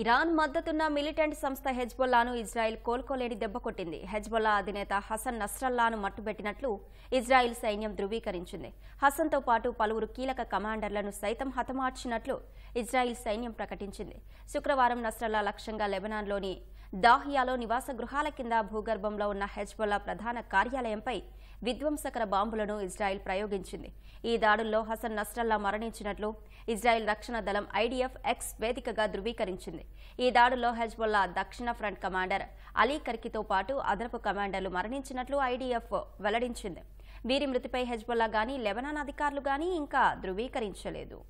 Iran మద్దతున్న militant సంస్థ హెజ్బొల్లాను Israel కోలుకోలేని దెబ్బకొట్టింది Hezbollah అధినేత హసన్ నస్రల్లాను మట్టుబెట్టినట్లు ఇజ్రాయెల్ సైన్యం ధృవీకరించింది హసన్తో పాటు పలువురు కీలక కమాండర్లను సైతం హతమార్చినట్లు ఇజ్రాయెల్ సైన్యం ప్రకటించింది శుక్రవారం నస్రల్లా లక్ష్యంగా లెబనాన్లోని దాహియాలో నివాస గృహాల కింద భూగర్భంలో ఉన్న హెజ్బొల్లా ప్రధాన కార్యాలయంపై విధ్వంసకర బాంబులను ఇజ్రాయెల్ ప్రయోగించింది ఈ దాడుల్లో హసన్ నస్రల్లా మరణించినట్లు ఇజ్రాయెల్ రక్షణ దళం ఐడిఎఫ్ ఎక్స్ వేదికగా ధృవీకరించింది ఈ దాడుల్లో హెజ్బొల్లా దక్షిణ ఫ్రంట్ కమాండర్ అలీ కర్కితో పాటు అదనపు కమాండర్లు మరణించినట్లు ఐడిఎఫ్ వెల్లడించింది వీరి మృతిపై హెజ్బొల్లా గాని లెబనాన్ అధికారులు గాని ఇంకా ధృవీకరించలేదు